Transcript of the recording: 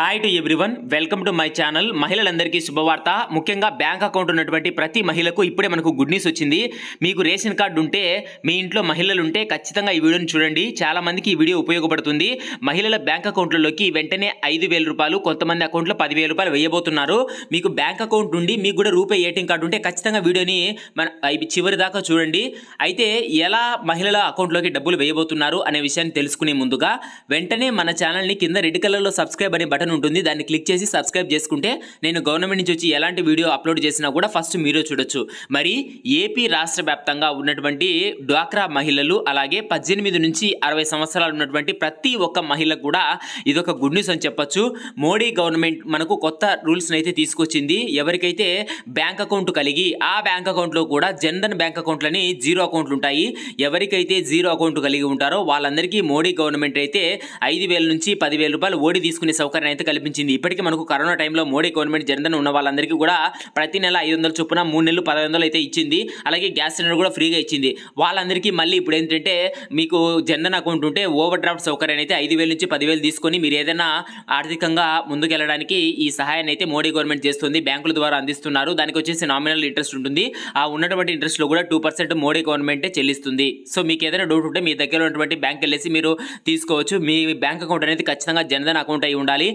hi to everyone welcome to my channel మహిళలందరికీ శుభవార్త ముఖ్యంగా బ్యాంక్ అకౌంట్ ఉన్నటువంటి ప్రతి మహిళకు ఇప్పుడే మనకు గుడ్ న్యూస్ వచ్చింది మీకు రేషన్ కార్డు ఉంటే మీ ఇంట్లో మహిళలు ఉంటే ఖచ్చితంగా ఈ వీడియోని చూడండి చాలా మందికి ఈ వీడియో ఉపయోగపడుతుంది మహిళల బ్యాంక్ అకౌంట్లలోకి వెంటనే ఐదు రూపాయలు కొంతమంది అకౌంట్లో పదివేల రూపాయలు వేయబోతున్నారు మీకు బ్యాంక్ అకౌంట్ నుండి మీకు కూడా రూపే ఏటీఎం కార్డు ఉంటే ఖచ్చితంగా వీడియోని మన చివరి దాకా చూడండి అయితే ఎలా మహిళల అకౌంట్లోకి డబ్బులు వేయబోతున్నారు అనే విషయాన్ని తెలుసుకునే ముందుగా వెంటనే మన ఛానల్ని కింద రెడ్ కలర్లో సబ్స్క్రైబ్ అనే బటన్ బటన్ ఉంటుంది దాన్ని క్లిక్ చేసి సబ్స్క్రైబ్ చేసుకుంటే నేను గవర్నమెంట్ నుంచి వచ్చి ఎలాంటి వీడియో అప్లోడ్ చేసినా కూడా ఫస్ట్ మీరే చూడొచ్చు మరి ఏపీ రాష్ట్ర వ్యాప్తంగా ఉన్నటువంటి డ్వాక్రా మహిళలు అలాగే పద్దెనిమిది నుంచి అరవై సంవత్సరాలు ఉన్నటువంటి ప్రతి ఒక్క మహిళ కూడా ఇదొక గుడ్ న్యూస్ అని చెప్పొచ్చు మోడీ గవర్నమెంట్ మనకు కొత్త రూల్స్ని అయితే తీసుకొచ్చింది ఎవరికైతే బ్యాంక్ అకౌంట్ కలిగి ఆ బ్యాంక్ అకౌంట్లో కూడా జన్ధన్ బ్యాంక్ అకౌంట్లని జీరో అకౌంట్లు ఉంటాయి ఎవరికైతే జీరో అకౌంట్ కలిగి ఉంటారో వాళ్ళందరికీ మోడీ గవర్నమెంట్ అయితే ఐదు నుంచి పదివేల రూపాయలు ఓడి తీసుకునే సౌకర్యం అయితే కల్పించింది ఇప్పటికీ మనకు కరోనా టైంలో మోడీ గవర్నమెంట్ జనధన్ ఉన్న వాళ్ళందరికీ కూడా ప్రతి నెల ఐదు వందల చొప్పున మూడు నెలలు పదహైదు వందలు అయితే ఇచ్చింది అలాగే గ్యాస్ సిలిండర్ కూడా ఫ్రీగా ఇచ్చింది వాళ్ళందరికీ మళ్ళీ ఇప్పుడు ఏంటంటే మీకు జనధన్ అకౌంట్ ఉంటే ఓవర్ డ్రాఫ్ట్ సౌకర్యాన్ని అయితే ఐదు వేలు నుంచి పదివేలు తీసుకొని మీరు ఏదైనా ఆర్థికంగా ముందుకెళ్ళడానికి ఈ సహాయాన్ని అయితే మోడీ గవర్నమెంట్ చేస్తుంది బ్యాంకుల ద్వారా అందిస్తున్నారు దానికి వచ్చేసి నామినల్ ఇంట్రెస్ట్ ఉంటుంది ఆ ఉన్నటువంటి ఇంట్రెస్ట్లో కూడా టూ పర్సెంట్ మోడీ గవర్నమెంటే చెల్లిస్తుంది సో మీకు ఏదైనా డౌట్ ఉంటే మీ దగ్గర ఉన్నటువంటి బ్యాంక్ వెళ్ళేసి మీరు తీసుకోవచ్చు మీ బ్యాంక్ అకౌంట్ అనేది ఖచ్చితంగా జనధన్ అకౌంట్ అయి ఉండాలి